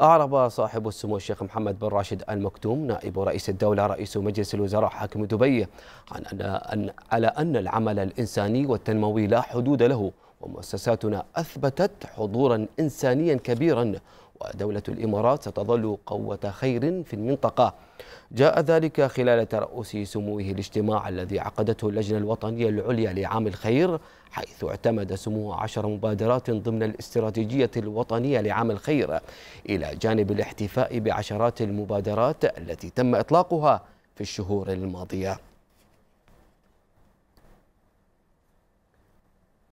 أعرب صاحب السمو الشيخ محمد بن راشد المكتوم نائب رئيس الدولة رئيس مجلس الوزراء حاكم دبي عن أن على أن العمل الإنساني والتنموي لا حدود له ومؤسساتنا أثبتت حضورا إنسانيا كبيرا ودولة الإمارات ستظل قوة خير في المنطقة جاء ذلك خلال ترأس سموه الاجتماع الذي عقدته اللجنة الوطنية العليا لعام الخير حيث اعتمد سموه عشر مبادرات ضمن الاستراتيجية الوطنية لعام الخير إلى جانب الاحتفاء بعشرات المبادرات التي تم إطلاقها في الشهور الماضية